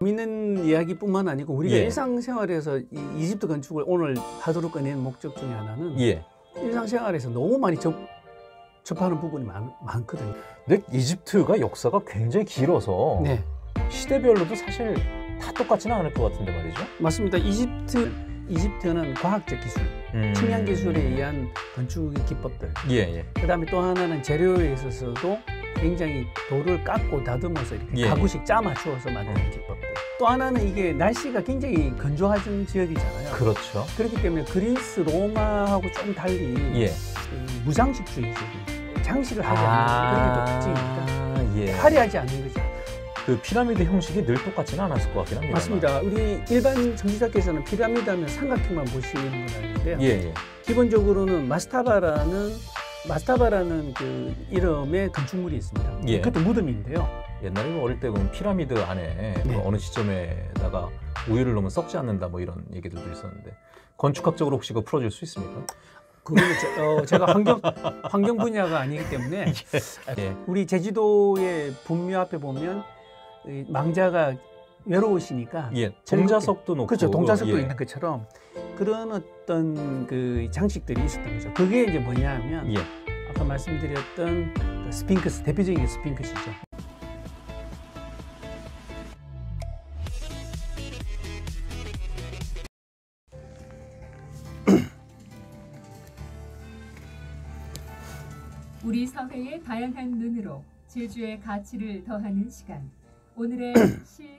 재밌는 이야기뿐만 아니고 우리가 예. 일상생활에서 이 이집트 건축을 오늘 하도록 꺼낸 목적 중에 하나는 예. 일상생활에서 너무 많이 접, 접하는 부분이 많, 많거든요. 근데 이집트가 역사가 굉장히 길어서 네. 시대별로도 사실 다 똑같지는 않을 것 같은데 말이죠. 맞습니다. 이집트 이집트는 과학적 기술, 음. 측량 기술에 의한 건축 기법들. 예, 예. 그다음에 또 하나는 재료에 있어서도 굉장히 돌을 깎고 다듬어서 이렇게 예. 가구식짜 맞추어서 만드는 음. 어. 기법들. 또 하나는 이게 날씨가 굉장히 건조하신 지역이잖아요. 그렇죠. 그렇기 때문에 그리스, 로마하고 좀 달리 예. 무장식주의적인 장식을 하지 아 않는 그런 게 특징이니까 예. 화려하지 않는 거죠. 그 피라미드 형식이 늘 똑같지는 않았을 것 같긴 합니다. 맞습니다. 우리 일반 정치사께서는 피라미드 하면 삼각형만 보시는 건 아닌데요. 예, 예. 기본적으로는 마스타바라는 마스타바라는 그 이름의 건축물이 있습니다. 예. 그것도 무덤인데요. 옛날에 뭐 어릴 때 보면 피라미드 안에 뭐 네. 뭐 어느 시점에다가 우유를 넣으면 썩지 않는다 뭐 이런 얘기들도 있었는데 건축학적으로 혹시 그 풀어줄 수 있습니까? 그거는 제, 어, 제가 환경 환경 분야가 아니기 때문에 예. 예. 우리 제주도의 분묘 앞에 보면 망자가 외로우시니까 예. 동자석도 놓고 그렇죠 동자석도 예. 있는 것처럼 그런 어떤 그 장식들이 있었던 거죠. 그게 이제 뭐냐 하면 예. 아까 말씀드렸던 그 스핑크스, 대표적인 게 스핑크스죠. 우리 사회의 다양한 눈으로 제주의 가치를 더하는 시간. 오늘의 시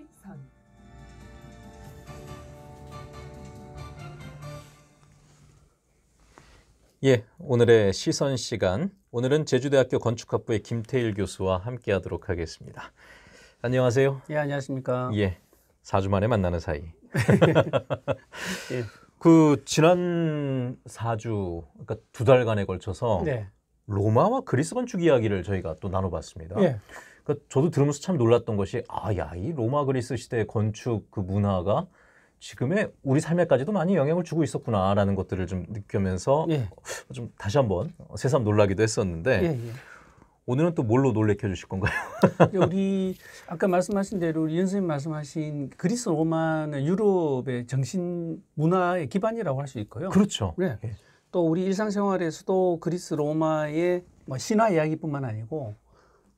예, 오늘의 시선 시간. 오늘은 제주대학교 건축학부의 김태일 교수와 함께 하도록 하겠습니다. 안녕하세요. 예, 안녕하십니까. 예. 4주 만에 만나는 사이. 예. 그 지난 4주 그러니까 두 달간에 걸쳐서 네. 로마와 그리스 건축 이야기를 저희가 또 나눠 봤습니다. 예. 그러니까 저도 들으면서 참 놀랐던 것이 아, 야, 이 로마 그리스 시대의 건축 그 문화가 지금의 우리 삶에까지도 많이 영향을 주고 있었구나라는 것들을 좀 느끼면서 예. 좀 다시 한 번 새삼 놀라기도 했었는데 예, 예. 오늘은 또 뭘로 놀래켜 주실 건가요? 우리 아까 말씀하신 대로 이 선생님 말씀하신 그리스 로마는 유럽의 정신 문화의 기반이라고 할 수 있고요. 그렇죠. 네. 예. 또 우리 일상생활에서도 그리스 로마의 뭐 신화 이야기뿐만 아니고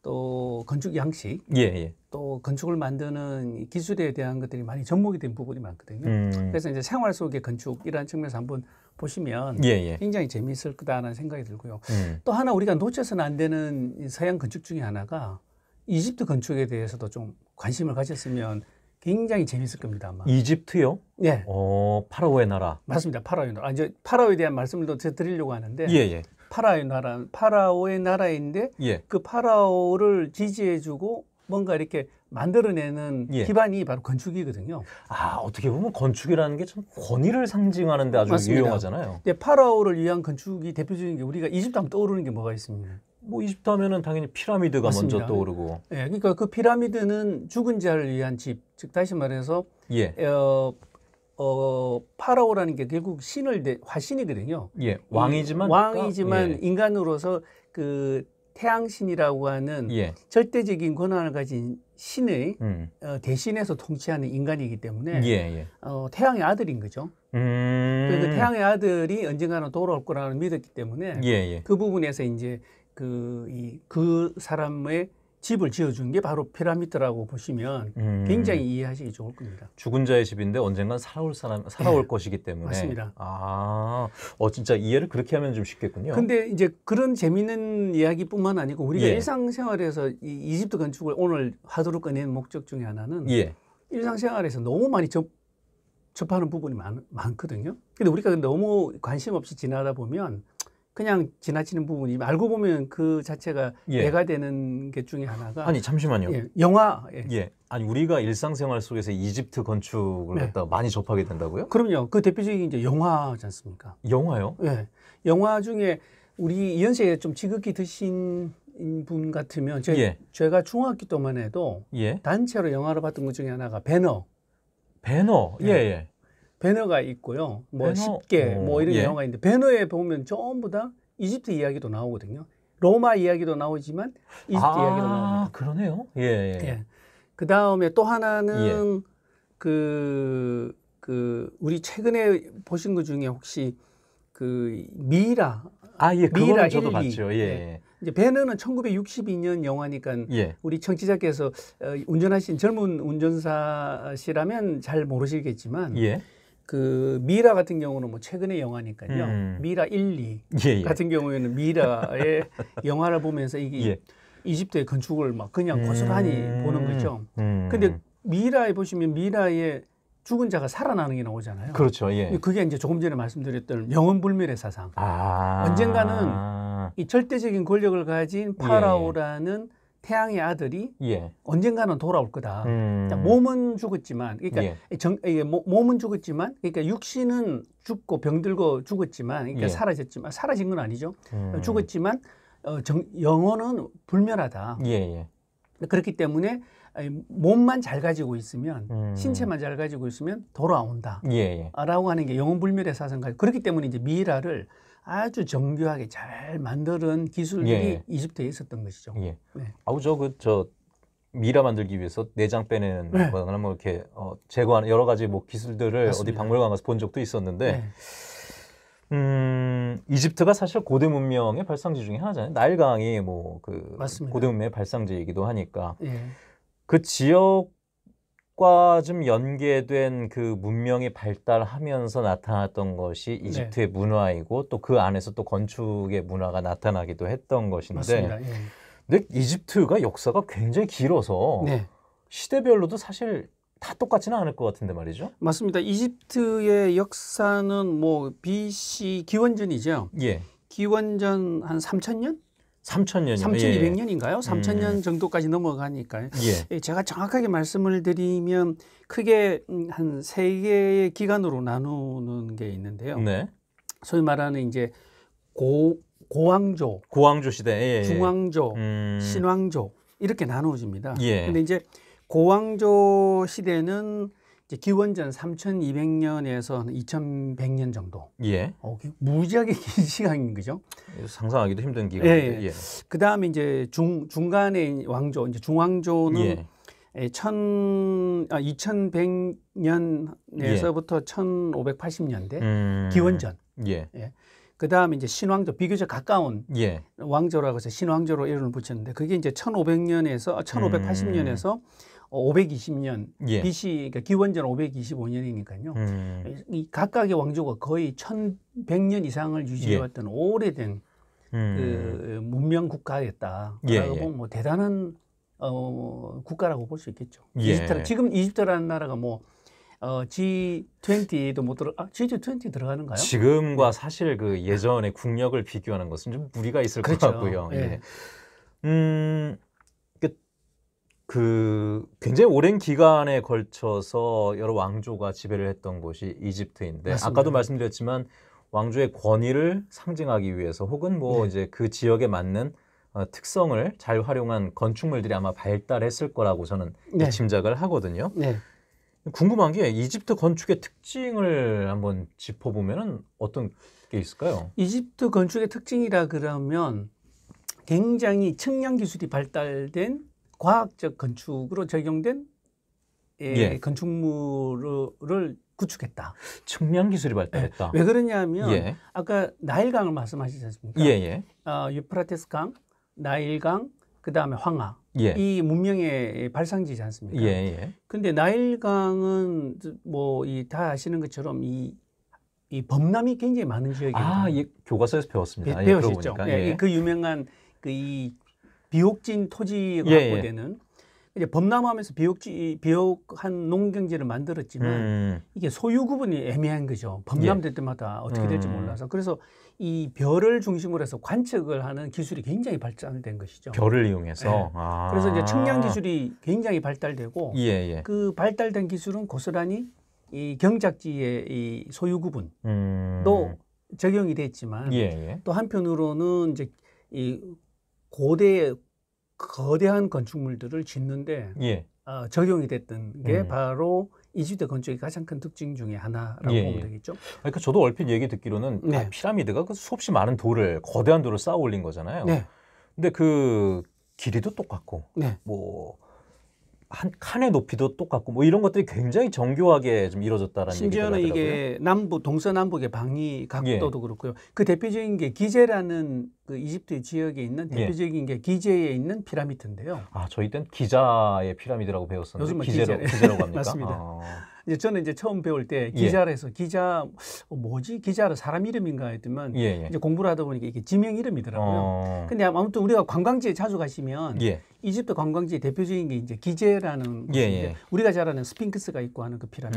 또 건축 양식, 예, 예. 또 건축을 만드는 기술에 대한 것들이 많이 접목이 된 부분이 많거든요. 음. 그래서 이제 생활 속의 건축이라는 측면에서 한번 보시면 예, 예. 굉장히 재미있을 거다라는 생각이 들고요. 음. 또 하나 우리가 놓쳐서는 안 되는 서양 건축 중에 하나가 이집트 건축에 대해서도 좀 관심을 가졌으면 굉장히 재미있을 겁니다 아마. 이집트요? 예. 어, 파라오의 나라. 맞습니다. 파라오의 나라. 아, 이제 파라오에 대한 말씀을 더 드리려고 하는데 예, 예. 파라오의 나라, 파라오의 나라인데 예. 그 파라오를 지지해주고 뭔가 이렇게 만들어내는 예. 기반이 바로 건축이거든요. 아 어떻게 보면 건축이라는 게참 권위를 상징하는데 아주 맞습니다. 유용하잖아요. 네, 파라오를 위한 건축이 대표적인 게 우리가 이집트 하면 떠오르는 게 뭐가 있습니까뭐 이집트 하면은 당연히 피라미드가 맞습니다. 먼저 떠오르고. 예, 네, 그러니까 그 피라미드는 죽은 자를 위한 집, 즉 다시 말해서 예. 어, 어, 파라오라는 게 결국 신을 대, 화신이거든요. 예, 왕이지만 왕이지만 예. 인간으로서 그 태양신이라고 하는 예. 절대적인 권한을 가진 신의 음. 어, 대신해서 통치하는 인간이기 때문에 예예. 예. 어, 태양의 아들인 거죠. 음. 그래서 태양의 아들이 언젠가는 돌아올 거라는 믿었기 때문에 예예. 예. 그 부분에서 이제 그, 이, 그 사람의 집을 지어준 게 바로 피라미드라고 보시면 음. 굉장히 이해하시기 좋을 겁니다. 죽은 자의 집인데 언젠간 살아올 사람 살아올 네. 것이기 때문에 맞습니다. 아, 어 진짜 이해를 그렇게 하면 좀 쉽겠군요. 근데 이제 그런 재미있는 이야기뿐만 아니고 우리가 예. 일상생활에서 이 이집트 건축을 오늘 화두로 꺼낸 목적 중에 하나는 예. 일상생활에서 너무 많이 접 접하는 부분이 많, 많거든요. 근데 우리가 너무 관심 없이 지나다 보면 그냥 지나치는 부분이 알고 보면 그 자체가 예. 가 되는 게 중에 하나가 아니 잠시만요. 예, 영화 예. 예. 아니 우리가 일상생활 속에서 이집트 건축을 네. 갖다 많이 접하게 된다고요? 그럼요. 그 대표적인 이제 영화지 않습니까? 영화요? 예. 영화 중에 우리 이현세에 좀 지극히 드신 분 같으면 제, 예. 제가 중학교 동안 해도 예. 단체로 영화를 봤던 것 중에 하나가 배너. 배너. 예. 예. 예. 배너가 있고요. 뭐 배너? 쉽게 오. 뭐 이런 예. 영화가 있는데 배너에 보면 전부 다 이집트 이야기도 나오거든요. 로마 이야기도 나오지만 이집트 아, 이야기도 나옵니다. 그러네요. 예. 예. 예. 그 다음에 또 하나는 그그 예. 그 우리 최근에 보신 것 중에 혹시 그 미라 아 예, 미라 저도 1, 봤죠. 예. 예. 이제 배너는 1962년 영화니까 예. 우리 청취자께서 어, 운전하신 젊은 운전사시라면 잘 모르시겠지만 예. 그 미라 같은 경우는 뭐 최근의 영화니까요. 음. 미라 1, 2 예, 예. 같은 경우에는 미라의 영화를 보면서 이게 예. 이집트의 건축을 막 그냥 거스란히 음. 보는 거죠. 음. 근데 미라에 보시면 미라의 죽은 자가 살아나는 게 나오잖아요. 그렇죠. 예. 그게 이제 조금 전에 말씀드렸던 영혼불멸의 사상. 아~ 언젠가는 이 절대적인 권력을 가진 예. 파라오라는 예. 태양의 아들이 예. 언젠가는 돌아올 거다. 음. 몸은 죽었지만, 그러니까 예. 정, 이게 뭐, 몸은 죽었지만, 그러니까 육신은 죽고 병들고 죽었지만, 그러니까 예. 사라졌지만 사라진 건 아니죠. 음. 죽었지만 어, 정, 영혼은 불멸하다. 예예. 예. 그렇기 때문에 몸만 잘 가지고 있으면 음. 신체만 잘 가지고 있으면 돌아온다라고 예, 예. 하는 게 영혼 불멸의 사상까지 그렇기 때문에 이제 미이라를 아주 정교하게 잘 만드는 기술이 예. 이집트에 있었던 것이죠. 예. 네. 아우 저 그저 그, 미라 만들기 위해서 내장 빼내는 네. 거나 뭐 이렇게 어, 제거하는 여러 가지 뭐 기술들을 맞습니다. 어디 박물관 가서 본 적도 있었는데 네. 음, 이집트가 사실 고대 문명의 발상지 중에 하나잖아요. 나일강이 뭐 그 고대 문명의 발상지이기도 하니까 네. 그 지역 과좀 연계된 그 문명이 발달하면서 나타났던 것이 네. 이집트의 문화이고 또 그 안에서 또 건축의 문화가 나타나기도 했던 것인데 맞습니다. 예. 근데 이집트가 역사가 굉장히 길어서 네. 시대별로도 사실 다 똑같지는 않을 것 같은데 말이죠. 맞습니다. 이집트의 역사는 뭐 BC 기원전이죠. 예. 기원전 한 3000년? 3,000년이요. 3,200년인가요? 예. 3,000년 음. 정도까지 넘어가니까요. 예. 예. 제가 정확하게 말씀을 드리면 크게 음, 한세 개의 기간으로 나누는 게 있는데요. 네. 소위 말하는 이제 고 고왕조, 고왕조 시대, 예. 예. 중왕조, 음. 신왕조 이렇게 나누어집니다. 예. 근데 이제 고왕조 시대는 기원전 3,200년에서 2,100년 정도. 예. 어, 무지하게 긴 시간인 거죠. 상상하기도 힘든 기간. 예. 예. 예. 그 다음에 이제 중 중간에 왕조, 이제 중왕조는 예. 예, 천, 아, 2100년에서부터 예. 1580년대 음... 기원전. 예. 예. 그 다음에 이제 신왕조, 비교적 가까운 예. 왕조라고 해서 신왕조로 이름을 붙였는데 그게 이제 1500년에서, 1580년에서 아, 음... 520년 예. BC 그러니까 기원전 525년이니까요. 음. 이 각각의 왕조가 거의 1,100년 이상을 유지해왔던 예. 오래된 음. 그 문명 국가였다라고 예, 보면 예. 뭐 대단한 어, 국가라고 볼 수 있겠죠. 예. 이집트 지금 이집트라는 나라가 뭐 어, G20도 못 들어, 아, G20 들어가는가요? 지금과 예. 사실 그 예전의 국력을 비교하는 것은 좀 무리가 있을 그렇죠. 것 같고요. 예. 음. 그 굉장히 오랜 기간에 걸쳐서 여러 왕조가 지배를 했던 곳이 이집트인데 맞습니다. 아까도 말씀드렸지만 왕조의 권위를 상징하기 위해서 혹은 뭐 네. 이제 그 지역에 맞는 어, 특성을 잘 활용한 건축물들이 아마 발달했을 거라고 저는 네. 짐작을 하거든요. 네. 궁금한 게 이집트 건축의 특징을 한번 짚어보면은 어떤 게 있을까요? 이집트 건축의 특징이라 그러면 굉장히 측량 기술이 발달된 과학적 건축으로 적용된 예, 예. 건축물을 구축했다. 측면 기술이 발달했다. 예. 왜 그러냐면 예. 아까 나일강을 말씀하시지 않습니까? 예예. 예. 어, 유프라테스 강, 나일강, 그 다음에 황하. 예. 이 문명의 발상지지 않습니까? 예예. 예. 근데 나일강은 뭐이 다 아시는 것처럼 이, 이 범람이 굉장히 많은 지역이에요. 아, 예, 교과서에서 배웠습니다. 배, 배우셨죠. 예, 예. 그 유명한 그이 비옥진 토지 예, 확보되는 예. 이제 범람하면서 비옥지 비옥한 농경지를 만들었지만 음. 음. 이게 소유 구분이 애매한 거죠. 범람될 예. 때마다 어떻게 될지 음. 몰라서 그래서 이 별을 중심으로 해서 관측을 하는 기술이 굉장히 발전된 것이죠. 별을 이용해서 네. 아. 그래서 이제 측량 기술이 굉장히 발달되고 예, 예. 그 발달된 기술은 고스란히 이 경작지의 이 소유 구분도 음. 적용이 됐지만 또 한편으로는 이제 이 고대의 거대한 건축물들을 짓는데 예. 어, 적용이 됐던 게 음. 바로 이집트 건축의 가장 큰 특징 중의 하나라고 예, 보면 예. 되겠죠. 그러니까 저도 얼핏 얘기 듣기로는 네. 피라미드가 그 수없이 많은 돌을 거대한 돌을 쌓아 올린 거잖아요. 네. 근데 그 길이도 똑같고 네. 뭐한 칸의 높이도 똑같고 뭐 이런 것들이 굉장히 정교하게 좀 이루어졌다라는 심지어는 심지어는 이게 남부 동서남북의 방위 예. 각도도 예. 그렇고요. 그 대표적인 게 기제라는 그 이집트 지역에 있는 예. 대표적인 예. 게 기제에 있는 피라미드인데요. 아, 저희 땐 기자의 피라미드라고 배웠었는데 요즘은 기제로, 기제. 기제라고 합니까? 맞습니다. 아. 이제 저는 이제 처음 배울 때 예. 기자를 해서 기자 어, 뭐지 기자를 사람 이름인가 했더만 예, 예. 이제 공부를 하다 보니까 이게 지명 이름이더라고요. 어... 근데 아무튼 우리가 관광지에 자주 가시면 예. 이집트 관광지 대표적인 게 이제 기제라는 예, 우리가 잘 아는 스핑크스가 있고 하는 그피라미드그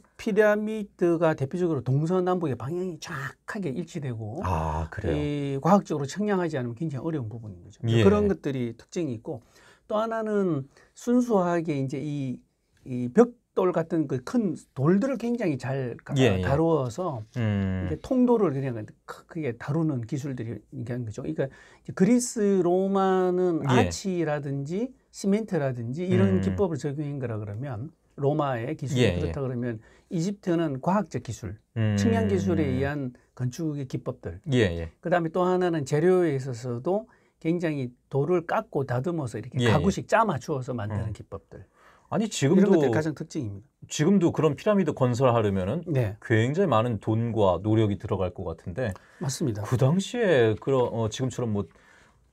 아. 피라미드가 대표적으로 동서남북의 방향이 정확하게 일치되고 아, 그래요. 이 과학적으로 청량하지 않으면 굉장히 어려운 부분인 거죠. 예. 그런 것들이 특징이 있고 또 하나는 순수하게 이제 이, 이 벽돌 같은 그 큰 돌들을 굉장히 잘 예, 예. 다루어서 음. 제 통도를 그냥 그, 크게 다루는 기술들이 얘기한 거죠. 그러니까 그리스 로마는 예. 아치라든지 시멘트라든지 이런 음. 기법을 적용한 거라 그러면 로마의 기술이 예, 그렇다 예. 그러면 이집트는 과학적 기술, 음. 측량 기술에 의한 건축의 기법들. 예, 예. 그다음에 또 하나는 재료에 있어서도 굉장히 돌을 깎고 다듬어서 이렇게 예, 예. 가구식 짜 맞추어서 만드는 음. 기법들. 아니 지금도 이런 것들 가장 특징입니다. 지금도 그런 피라미드 건설하려면은 네. 굉장히 많은 돈과 노력이 들어갈 것 같은데 맞습니다. 그 당시에 그런 어, 지금처럼 뭐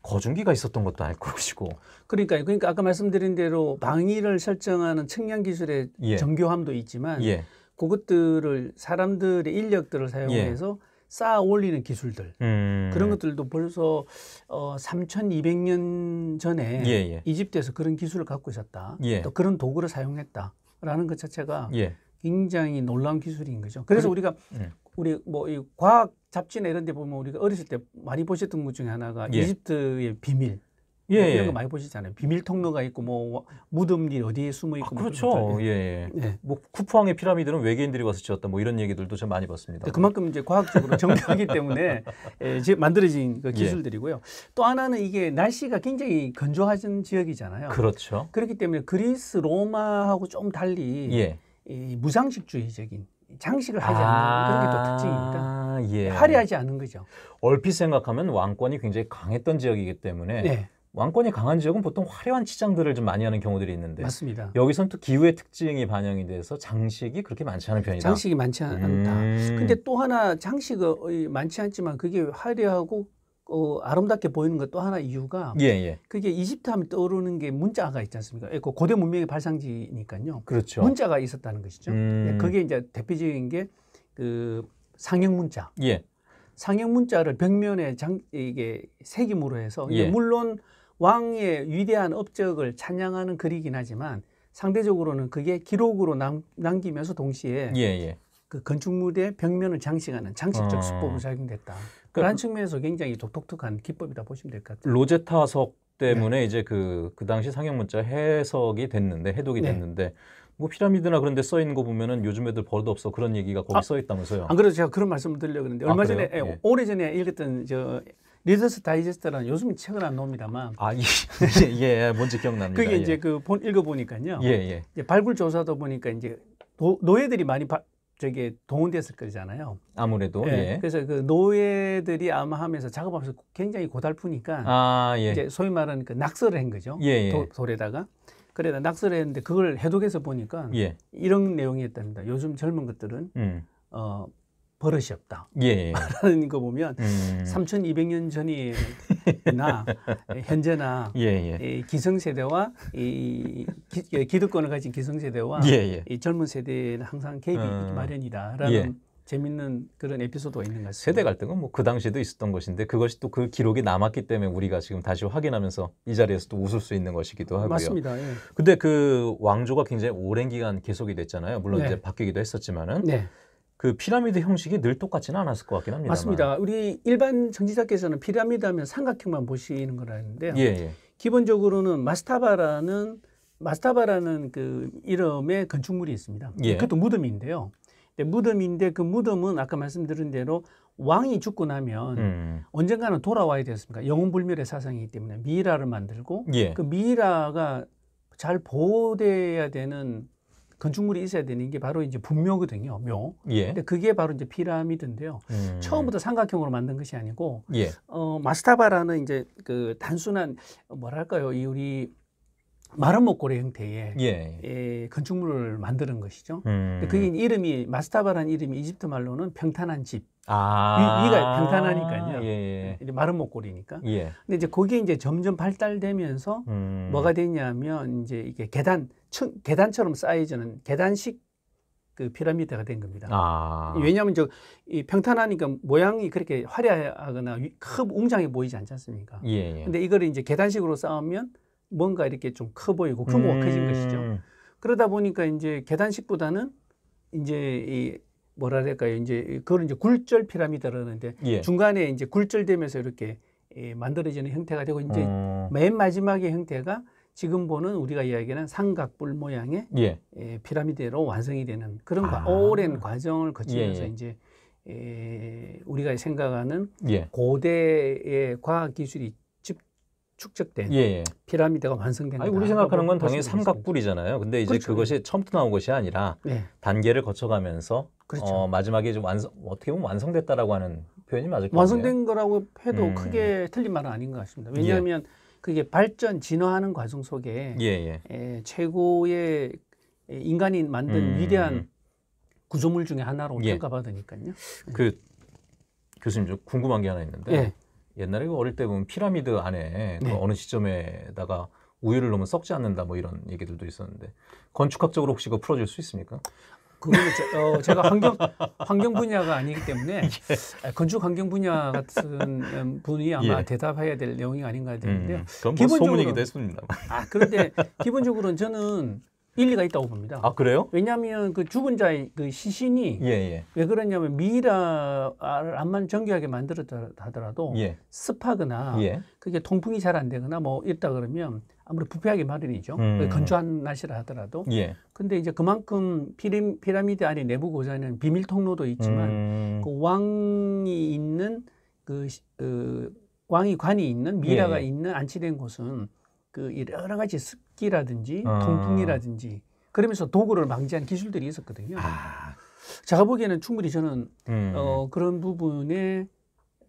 거중기가 있었던 것도 알 것이고. 그러니까 요 그러니까 아까 말씀드린 대로 방위를 설정하는 측량 기술의 예. 정교함도 있지만 예. 그것들을 사람들의 인력들을 사용해서 예. 쌓아 올리는 기술들 음. 그런 것들도 벌써 어 3,200년 전에 예예. 예. 이집트에서 그런 기술을 갖고 있었다. 예. 또 그런 도구를 사용했다라는 것 자체가 예. 굉장히 놀라운 기술인 거죠. 그래서 그 우리가 음. 우리 뭐 이 과학 잡지나 이런 데 보면 우리가 어렸을 때 많이 보셨던 것 중에 하나가 예. 이집트의 비밀. 예, 뭐 이런 예. 거 많이 보시잖아요. 비밀 통로가 있고 뭐 무덤이 어디에 숨어 있고 아, 뭐 그렇죠. 예, 예, 예. 예. 뭐 쿠팡의 피라미드는 외계인들이 와서 지었다 뭐 이런 얘기들도 좀 많이 봤습니다. 그만큼 이제 과학적으로 정교하기 때문에 예, 지금 만들어진 그 예. 기술들이고요. 또 하나는 이게 날씨가 굉장히 건조하신 지역이잖아요. 그렇죠. 그렇기 때문에 그리스 로마하고 좀 달리 이 무상식주의적인 장식을 하지 않는 아, 그런 게 또 특징입니다. 예. 화려하지 않은 거죠. 얼핏 생각하면 왕권이 굉장히 강했던 지역이기 때문에 네. 왕권이 강한 지역은 보통 화려한 치장들을 좀 많이 하는 경우들이 있는데 맞습니다. 여기선 또 기후의 특징이 반영이 돼서 장식이 그렇게 많지 않은 편이다. 장식이 많지 않다. 음. 근데 또 하나 장식이 많지 않지만 그게 화려하고 어, 아름답게 보이는 것 또 하나 이유가 예, 예. 그게 이집트 하면 떠오르는 게 문자가 있지 않습니까? 예, 그 고대 문명의 발상지니까요. 그렇죠. 문자가 있었다는 것이죠. 예, 음... 그게 이제 대표적인 게 그 상형 문자. 예. 상형 문자를 벽면에 장 이게 색김으로 해서 예. 물론 왕의 위대한 업적을 찬양하는 글이긴 하지만 상대적으로는 그게 기록으로 남, 남기면서 동시에 예, 예. 그 건축물의 벽면을 장식하는 장식적 어. 수법으로 작용됐다. 그러니까 그런 러 측면에서 굉장히 독특한 기법이다 보시면 될 것 같아요. 로제타석 때문에 네. 이제 그, 그 당시 상형문자 해석이 됐는데, 해독이 네. 됐는데, 뭐 피라미드나 그런 데써 있는 거 보면은 요즘 애들 버릇없어 그런 얘기가 거기 아, 써 있다면서요. 안 그래도 제가 그런 말씀을 드리려고 했는데, 아, 얼마 아, 전에, 예, 예. 오래전에 읽었던 저, 리더스 다이제스트라는 요즘 책은 안나니다만 아, 예, 예, 예 뭔지 기억납니다. 그게 이제 예. 그 읽어보니까요. 예, 예. 발굴 조사도 보니까 이제 노, 노예들이 많이 바, 저게 동원됐을 거잖아요. 아무래도. 예. 예. 그래서 그 노예들이 아마 하면서 작업하면서 굉장히 고달프니까 아, 예. 이제 소위 말하는 그 낙서를 한 거죠. 예, 예. 도, 돌에다가. 그래다 낙서를 했는데 그걸 해독해서 보니까 예. 이런 내용이었답니다. 요즘 젊은 것들은 음. 어, 버릇이 없다. 예. 라는 거 보면 음. 3,200년 전이나 현재나 예, 예. 이 기성세대와 이 기, 예, 기득권을 가진 기성세대와 예, 예, 이 젊은 세대는 항상 개입이 음. 마련이다라는 예. 재밌는 그런 에피소드가 있는 것 같습니다. 세대 갈등은 뭐 그 당시에도 있었던 것인데 그것이 또 그 기록이 남았기 때문에 우리가 지금 다시 확인하면서 이 자리에서 또 웃을 수 있는 것이기도 하고요. 맞습니다. 예. 근데 그 왕조가 굉장히 오랜 기간 계속이 됐잖아요. 물론 네. 이제 바뀌기도 했었지만은 네. 그 피라미드 형식이 늘 똑같지는 않았을 것 같긴 합니다. 맞습니다. 우리 일반 정치자께서는 피라미드 하면 삼각형만 보시는 거라는데요. 예, 예. 기본적으로는 마스타바라는 마스타바라는 그 이름의 건축물이 있습니다. 예. 그것도 무덤인데요. 무덤인데 그 무덤은 아까 말씀드린 대로 왕이 죽고 나면 음. 언젠가는 돌아와야 되었습니까? 영혼 불멸의 사상이기 때문에 미라를 만들고 예. 그미라가잘 보호돼야 되는 건축물이 있어야 되는 게 바로 이제 분묘거든요. 묘. 예. 근데 그게 바로 이제 피라미드인데요. 음. 처음부터 삼각형으로 만든 것이 아니고 예. 어, 마스타바라는 이제 그 단순한 뭐랄까요? 이 우리 마른 목걸이 형태의 예. 예, 건축물을 만드는 것이죠. 음. 그게 이름이 마스타바라는 이름이 이집트 말로는 평탄한 집. 아. 위, 가 평탄하니까요. 예. 예. 이제 마른 목걸이니까. 예. 근데 이제 거기에 이제 점점 발달되면서 음. 뭐가 되냐면 이제 이게 계단 층, 계단처럼 쌓여지는 계단식 그 피라미드가 된 겁니다. 아. 왜냐하면 저이 평탄하니까 모양이 그렇게 화려하거나 커 웅장해 보이지 않지 않습니까? 예, 예. 근데 이걸 이제 계단식으로 쌓으면 뭔가 이렇게 좀 커 보이고 규모가 음. 커진 것이죠. 그러다 보니까 이제 계단식보다는 이제 이 뭐라 그럴까요? 이제 그걸 이제 굴절 피라미드라는데 예. 중간에 이제 굴절되면서 이렇게 예, 만들어지는 형태가 되고 이제 음. 맨 마지막의 형태가 지금 보는 우리가 이야기하는 삼각뿔 모양의 예. 예, 피라미드로 완성이 되는 그런 아. 과, 오랜 과정을 거치면서 예. 예. 이제 에, 예, 우리가 생각하는 예. 고대의 과학 기술이 축적된 예. 예. 피라미드가 완성된 아니, 우리 생각하는 건 당연히 삼각뿔이잖아요. 근데 이제 그렇죠. 그것이 처음부터 나온 것이 아니라 예. 단계를 거쳐가면서 그렇죠. 어, 마지막에 이 완성 어떻게 보면 완성됐다라고 하는 표현이 맞을 것 같아요. 완성된 거라고 해도 음. 크게 틀린 말은 아닌 것 같습니다. 왜냐하면 예. 그게 발전 진화하는 과정 속에 예, 예. 예, 최고의 인간이 만든 음, 위대한 구조물 중의 하나로 평가받으니까요. 그 교수님 좀 궁금한 게 하나 있는데 예. 옛날에 그 어릴 때 보면 피라미드 안에 그 네. 어느 시점에다가 우유를 넣으면 썩지 않는다 뭐 이런 얘기들도 있었는데 건축학적으로 혹시 그 풀어줄 수 있습니까? 그거는 제, 어, 제가 환경 환경 분야가 아니기 때문에 예. 아, 건축 환경 분야 같은 음, 분이 아마 예. 대답해야 될 내용이 아닌가 되는데요. 음, 그건 뭐 소문이기도 했습니아 그런데 기본적으로는 저는 일리가 있다고 봅니다. 아 그래요? 왜냐하면 그 죽은 자의 그 시신이 예, 예. 왜 그러냐면 미라를 아, 암만 정교하게 만들었다 하더라도 예. 습하거나 예. 그게 통풍이 잘 안 되거나 뭐 있다 그러면 아무래도 부패하기 마련이죠. 음. 그 건조한 날씨라 하더라도. 예. 근데 이제 그만큼 피림, 피라미드 안에 내부 고에는 비밀 통로도 있지만 음. 그 왕이 있는 그, 그 왕이 관이 있는 예. 미라가 예. 있는 안치된 곳은 그 여러 가지 습기라든지 아. 통풍이라든지 그러면서 도구를 방지한 기술들이 있었거든요. 아. 제가 보기에는 충분히 저는 음. 어, 그런 부분에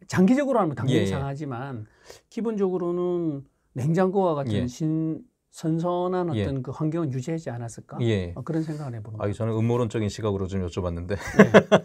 장기적으로 하면 당연히 예. 상하지만 기본적으로는 냉장고와 같은 예. 신 선선한 예. 어떤 예. 그 환경을 유지하지 않았을까? 예. 어, 그런 생각을 해보는 아, 거예 저는 음모론적인 시각으로 좀 여쭤봤는데. 예.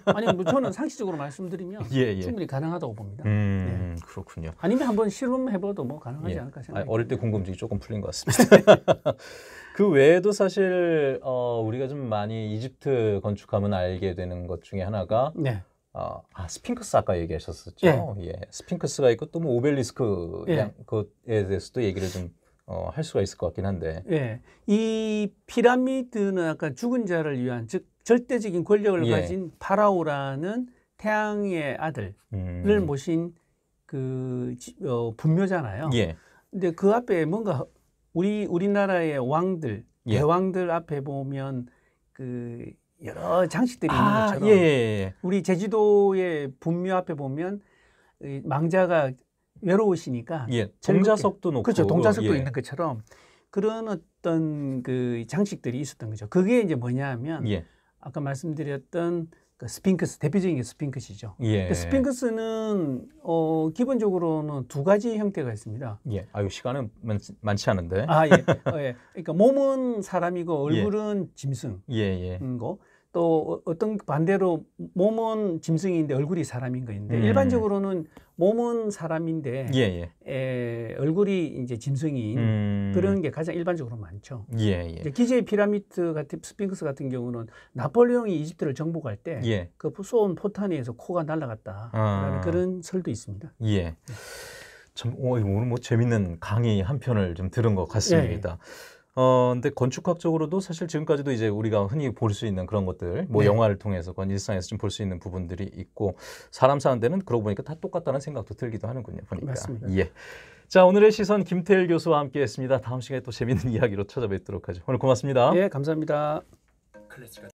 아니, 뭐 저는 상식적으로 말씀드리면 예, 예, 충분히 가능하다고 봅니다. 음, 네. 그렇군요. 아니면 한번 실험해봐도 뭐 가능하지 예. 않을까 생각합니다. 어릴 때 궁금증이 조금 풀린 것 같습니다. 그 외에도 사실 어, 우리가 좀 많이 이집트 건축하면 알게 되는 것 중에 하나가 네. 어, 아, 스핑크스 아까 얘기하셨었죠. 예. 예. 스핑크스가 있고 또뭐 오벨리스크 예. 그에 대해서도 얘기를 좀 어, 할 수가 있을 것 같긴 한데. 예. 이 피라미드는 약간 죽은 자를 위한 즉 절대적인 권력을 예. 가진 파라오라는 태양의 아들을 음. 모신 그 어, 분묘잖아요. 예. 근데 그 앞에 뭔가 우리 우리나라의 왕들 예. 대왕들 앞에 보면 그 여러 장식들이 아, 있는 것처럼 예, 예. 우리 제주도의 분묘 앞에 보면 망자가 외로우시니까 예, 동자석도 놓고 그렇죠 동자석도 예. 있는 것처럼 그런 어떤 그 장식들이 있었던 거죠. 그게 이제 뭐냐하면 예. 아까 말씀드렸던 그 스핑크스 대표적인 게 스핑크스죠. 예. 그 스핑크스는 어 기본적으로는 두 가지 형태가 있습니다. 예. 아유 시간은 많, 많지 않은데. 아 예. 어, 예. 그러니까 몸은 사람이고 예. 얼굴은 짐승. 예 예. 거. 또 어, 어떤 반대로 몸은 짐승인데 얼굴이 사람인 거인데 음. 일반적으로는 몸은 사람인데 예, 예. 에, 얼굴이 이제 짐승인 음. 그런 게 가장 일반적으로 많죠. 예, 예. 기제의 피라미드 같은 스핑크스 같은 경우는 나폴레옹이 이집트를 정복할 때그 예. 그 쏘온 포탄에 서 코가 날아갔다라는 아. 그런 설도 있습니다. 예. 네. 참 어, 오늘 오뭐 재밌는 강의 한 편을 좀 들은 것 같습니다. 예. 예. 어, 근데 건축학적으로도 사실 지금까지도 이제 우리가 흔히 볼 수 있는 그런 것들, 뭐 네. 영화를 통해서건 일상에서 좀 볼 수 있는 부분들이 있고 사람 사는 데는 그러고 보니까 다 똑같다는 생각도 들기도 하는군요. 보니까. 맞습니다. 예. 자, 오늘의 시선 김태일 교수와 함께 했습니다. 다음 시간에 또 재밌는 이야기로 찾아뵙도록 하죠. 오늘 고맙습니다. 예, 감사합니다. 클래식